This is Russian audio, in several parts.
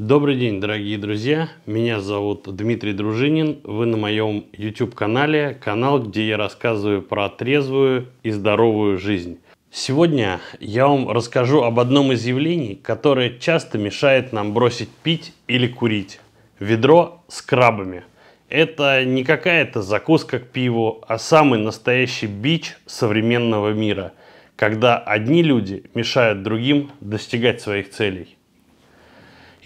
Добрый день, дорогие друзья! Меня зовут Дмитрий Дружинин. Вы на моем YouTube-канале, канал, где я рассказываю про трезвую и здоровую жизнь. Сегодня я вам расскажу об одном из явлений, которое часто мешает нам бросить пить или курить. Ведро с крабами. Это не какая-то закуска к пиву, а самый настоящий бич современного мира, когда одни люди мешают другим достигать своих целей.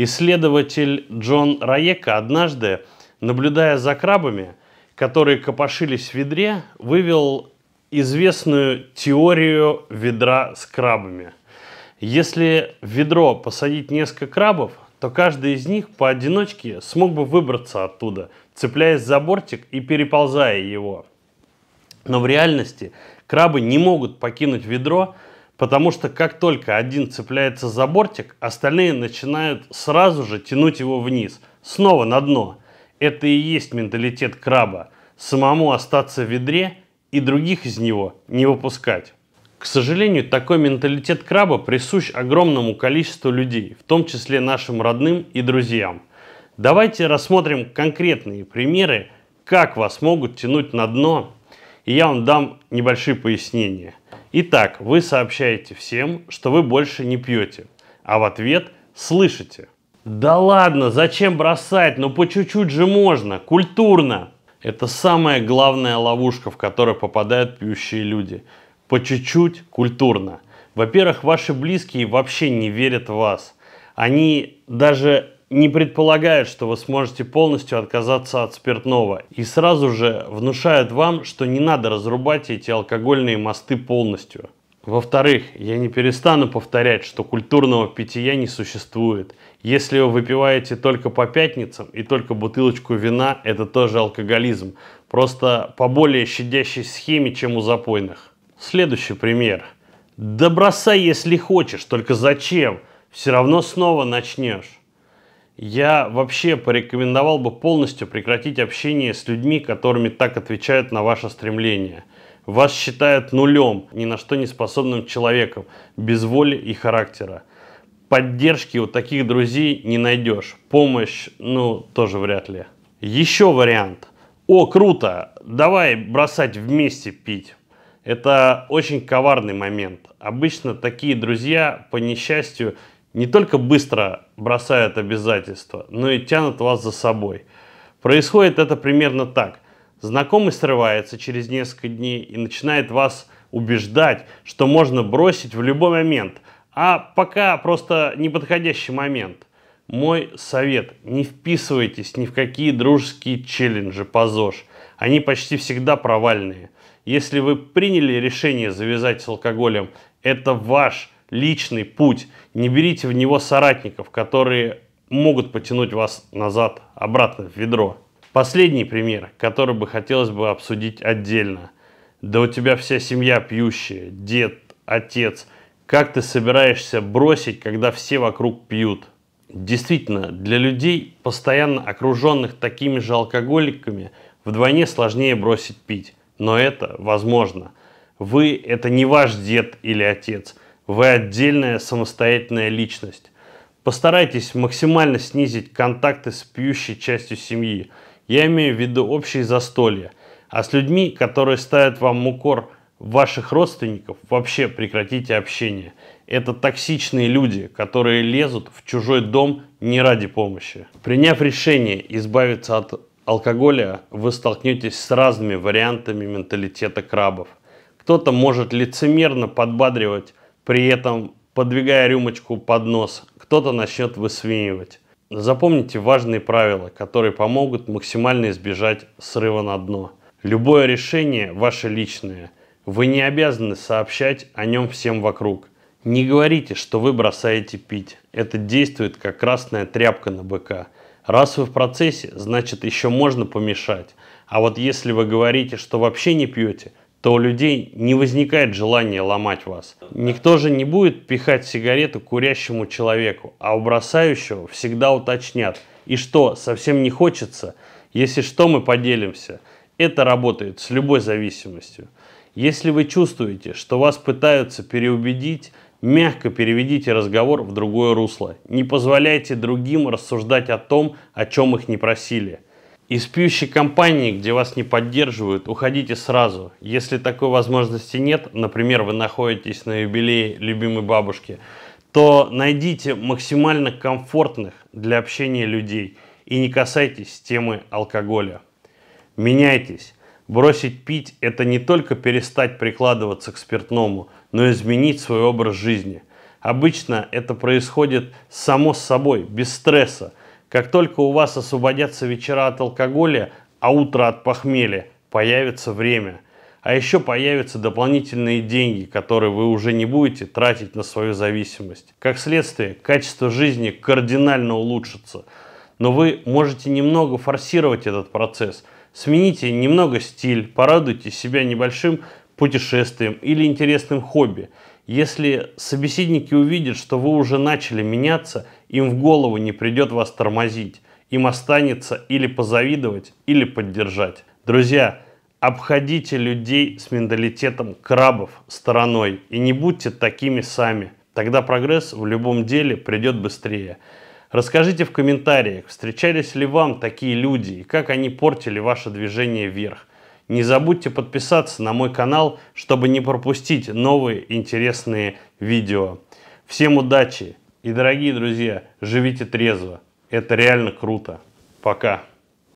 Исследователь Джон Раека однажды, наблюдая за крабами, которые копошились в ведре, вывел известную теорию ведра с крабами. Если в ведро посадить несколько крабов, то каждый из них поодиночке смог бы выбраться оттуда, цепляясь за бортик и переползая его. Но в реальности крабы не могут покинуть ведро – Потому что как только один цепляется за бортик, остальные начинают сразу же тянуть его вниз, снова на дно. Это и есть менталитет краба – самому остаться в ведре и других из него не выпускать. К сожалению, такой менталитет краба присущ огромному количеству людей, в том числе нашим родным и друзьям. Давайте рассмотрим конкретные примеры, как вас могут тянуть на дно, и я вам дам небольшие пояснения. Итак, вы сообщаете всем, что вы больше не пьете, а в ответ слышите. Да ладно, зачем бросать, ну по чуть-чуть же можно, культурно. Это самая главная ловушка, в которую попадают пьющие люди. По чуть-чуть культурно. Во-первых, ваши близкие вообще не верят в вас. Они даже не предполагает, что вы сможете полностью отказаться от спиртного и сразу же внушает вам, что не надо разрубать эти алкогольные мосты полностью. Во-вторых, я не перестану повторять, что культурного питья не существует. Если вы выпиваете только по пятницам и только бутылочку вина, это тоже алкоголизм. Просто по более щадящей схеме, чем у запойных. Следующий пример. Да бросай, если хочешь, только зачем? Все равно снова начнешь я вообще порекомендовал бы полностью прекратить общение с людьми, которыми так отвечают на ваше стремление. Вас считают нулем, ни на что не способным человеком, без воли и характера. Поддержки у таких друзей не найдешь. Помощь, ну, тоже вряд ли. Еще вариант. О, круто, давай бросать вместе пить. Это очень коварный момент. Обычно такие друзья, по несчастью, не только быстро бросают обязательства, но и тянут вас за собой. Происходит это примерно так. Знакомый срывается через несколько дней и начинает вас убеждать, что можно бросить в любой момент, а пока просто неподходящий момент. Мой совет – не вписывайтесь ни в какие дружеские челленджи по ЗОЖ. Они почти всегда провальные. Если вы приняли решение завязать с алкоголем, это ваш – личный путь. Не берите в него соратников, которые могут потянуть вас назад, обратно в ведро. Последний пример, который бы хотелось бы обсудить отдельно. Да у тебя вся семья пьющая, дед, отец. Как ты собираешься бросить, когда все вокруг пьют? Действительно, для людей, постоянно окруженных такими же алкоголиками, вдвойне сложнее бросить пить. Но это возможно. Вы – это не ваш дед или отец – вы отдельная самостоятельная личность. Постарайтесь максимально снизить контакты с пьющей частью семьи. Я имею в виду общие застолья. А с людьми, которые ставят вам мукор ваших родственников, вообще прекратите общение. Это токсичные люди, которые лезут в чужой дом не ради помощи. Приняв решение избавиться от алкоголя, вы столкнетесь с разными вариантами менталитета крабов. Кто-то может лицемерно подбадривать при этом подвигая рюмочку под нос, кто-то начнет высвинивать. Запомните важные правила, которые помогут максимально избежать срыва на дно. Любое решение ваше личное. Вы не обязаны сообщать о нем всем вокруг. Не говорите, что вы бросаете пить. Это действует как красная тряпка на быка. Раз вы в процессе, значит еще можно помешать. А вот если вы говорите, что вообще не пьете, то у людей не возникает желания ломать вас. Никто же не будет пихать сигарету курящему человеку, а у бросающего всегда уточнят. И что, совсем не хочется? Если что, мы поделимся. Это работает с любой зависимостью. Если вы чувствуете, что вас пытаются переубедить, мягко переведите разговор в другое русло. Не позволяйте другим рассуждать о том, о чем их не просили – из пьющей компании, где вас не поддерживают, уходите сразу. Если такой возможности нет, например, вы находитесь на юбилее любимой бабушки, то найдите максимально комфортных для общения людей и не касайтесь темы алкоголя. Меняйтесь. Бросить пить – это не только перестать прикладываться к спиртному, но и изменить свой образ жизни. Обычно это происходит само собой, без стресса, как только у вас освободятся вечера от алкоголя, а утро от похмелья, появится время. А еще появятся дополнительные деньги, которые вы уже не будете тратить на свою зависимость. Как следствие, качество жизни кардинально улучшится. Но вы можете немного форсировать этот процесс. Смените немного стиль, порадуйте себя небольшим путешествием или интересным хобби. Если собеседники увидят, что вы уже начали меняться, им в голову не придет вас тормозить. Им останется или позавидовать, или поддержать. Друзья, обходите людей с менталитетом крабов стороной и не будьте такими сами. Тогда прогресс в любом деле придет быстрее. Расскажите в комментариях, встречались ли вам такие люди и как они портили ваше движение вверх. Не забудьте подписаться на мой канал, чтобы не пропустить новые интересные видео. Всем удачи и, дорогие друзья, живите трезво. Это реально круто. Пока.